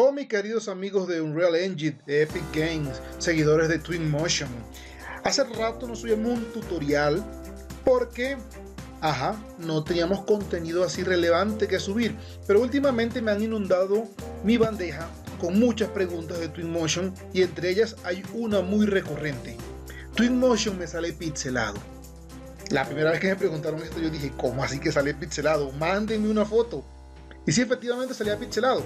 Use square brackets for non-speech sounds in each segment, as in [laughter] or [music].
Oh, mis queridos amigos de Unreal Engine, de Epic Games, seguidores de Twinmotion. Hace rato no subimos un tutorial porque, ajá, no teníamos contenido así relevante que subir. Pero últimamente me han inundado mi bandeja con muchas preguntas de Twinmotion y entre ellas hay una muy recurrente. Twinmotion me sale pixelado. La primera vez que me preguntaron esto yo dije, ¿cómo así que sale pixelado? Mándenme una foto. Y sí, efectivamente salía pixelado.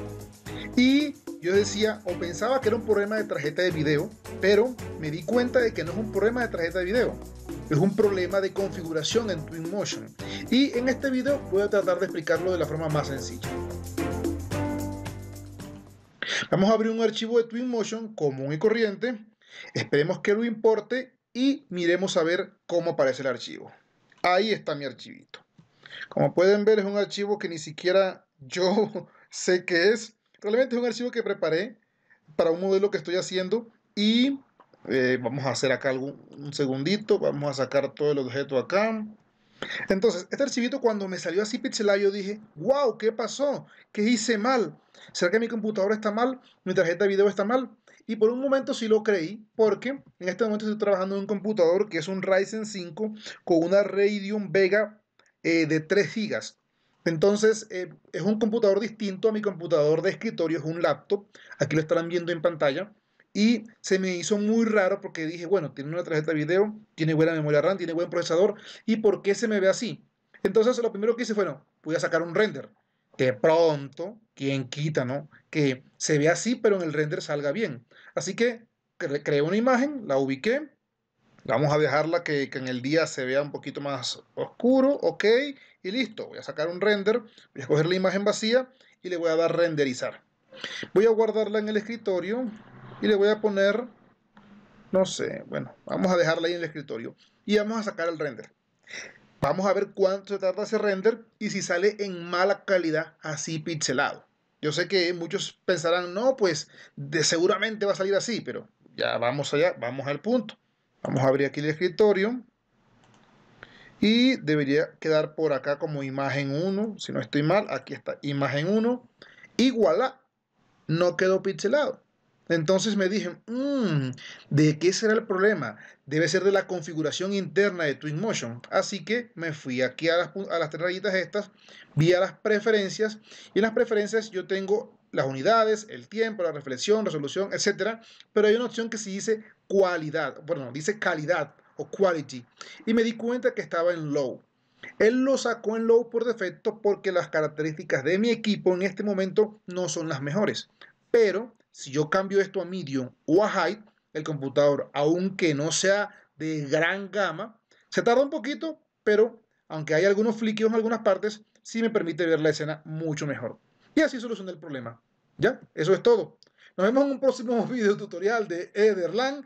Y yo decía o pensaba que era un problema de tarjeta de video, pero me di cuenta de que no es un problema de tarjeta de video. Es un problema de configuración en Twinmotion. Y en este video voy a tratar de explicarlo de la forma más sencilla. Vamos a abrir un archivo de Twinmotion común y corriente. Esperemos que lo importe y miremos a ver cómo aparece el archivo. Ahí está mi archivito. Como pueden ver es un archivo que ni siquiera [laughs] yo sé qué es realmente es un archivo que preparé para un modelo que estoy haciendo y eh, vamos a hacer acá un segundito, vamos a sacar todo el objeto acá. Entonces, este archivito cuando me salió así pixelado, yo dije, wow, ¿qué pasó? ¿Qué hice mal? ¿Será que mi computadora está mal? ¿Mi tarjeta de video está mal? Y por un momento sí lo creí, porque en este momento estoy trabajando en un computador que es un Ryzen 5 con una Radeon Vega eh, de 3 GB. Entonces, eh, es un computador distinto a mi computador de escritorio, es un laptop. Aquí lo estarán viendo en pantalla. Y se me hizo muy raro porque dije, bueno, tiene una tarjeta de video, tiene buena memoria RAM, tiene buen procesador. ¿Y por qué se me ve así? Entonces, lo primero que hice fue, bueno, voy a sacar un render. De pronto, quien quita, ¿no? Que se ve así, pero en el render salga bien. Así que creé una imagen, la ubiqué, Vamos a dejarla que, en el día se vea un poquito más oscuro, ok, y listo. Voy a sacar un render, voy a coger la imagen vacía y le voy a dar renderizar. Voy a guardarla en el escritorio y le voy a poner, no sé, bueno, vamos a dejarla ahí en el escritorio y vamos a sacar el render. Vamos a ver cuánto se tarda ese render y si sale en mala calidad, así pixelado. Yo sé que muchos pensarán, no, pues de, seguramente va a salir así, pero ya vamos allá, vamos al punto. Vamos a abrir aquí el escritorio. Y debería quedar por acá como imagen 1. Si no estoy mal, aquí está imagen 1. iguala no quedó pixelado. Entonces me dije, mm, ¿de qué será el problema? Debe ser de la configuración interna de Twinmotion. Así que me fui aquí a las, a tres rayitas estas, vi a las preferencias y en las preferencias yo tengo las unidades, el tiempo, la reflexión, resolución, etcétera. Pero hay una opción que se dice bueno, dice calidad o quality, y me di cuenta que estaba en low. Él lo sacó en low por defecto porque las características de mi equipo en este momento no son las mejores. Pero si yo cambio esto a medium o a high, el computador, aunque no sea de gran gama, se tarda un poquito, pero aunque hay algunos fliqueos en algunas partes, sí me permite ver la escena mucho mejor. Y así solucioné el problema. Ya, eso es todo. Nos vemos en un próximo [laughs] video tutorial de Ederland.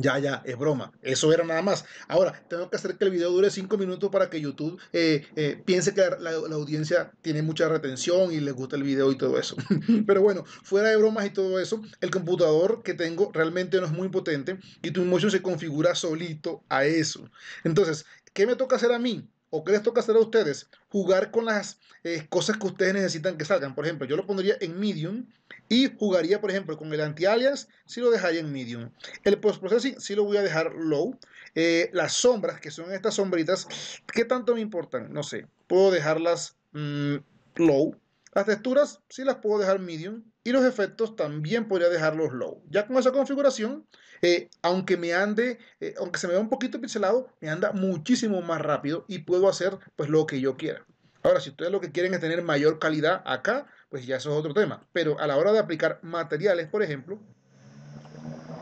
Ya, ya, es broma. Eso era nada más. Ahora, tengo que hacer que el video dure 5 minutos para que YouTube eh, eh, piense que la, audiencia tiene mucha retención y les gusta el video y todo eso. [laughs] Pero bueno, fuera de bromas y todo eso, el computador que tengo realmente no es muy potente y tu se configura solito a eso. Entonces, ¿qué me toca hacer a mí? o qué les toca hacer a ustedes, jugar con las eh, cosas que ustedes necesitan que salgan. Por ejemplo, yo lo pondría en medium y jugaría, por ejemplo, con el anti-alias, si lo dejaría en medium. El post-processing si lo voy a dejar low. Eh, las sombras, que son estas sombritas, ¿qué tanto me importan? No sé, puedo dejarlas mm, low las texturas sí las puedo dejar medium y los efectos también podría dejarlos low. Ya con esa configuración, eh, aunque me ande, eh, aunque se me vea un poquito pixelado, me anda muchísimo más rápido y puedo hacer pues lo que yo quiera. Ahora, si ustedes lo que quieren es tener mayor calidad acá, pues ya eso es otro tema. Pero a la hora de aplicar materiales, por ejemplo,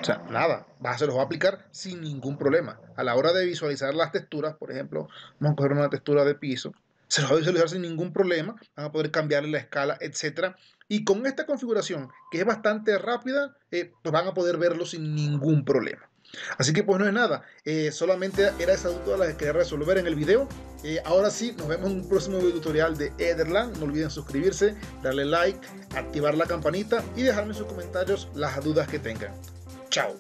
o sea, nada, se los va a aplicar sin ningún problema. A la hora de visualizar las texturas, por ejemplo, vamos a coger una textura de piso se los va a visualizar sin ningún problema, van a poder cambiarle la escala, etc. Y con esta configuración, que es bastante rápida, eh, pues van a poder verlo sin ningún problema. Así que pues no es nada, eh, solamente era esa duda la que quería resolver en el video. Eh, ahora sí, nos vemos en un próximo video tutorial de Ederland. No olviden suscribirse, darle like, activar la campanita y dejarme en sus comentarios las dudas que tengan. Chao.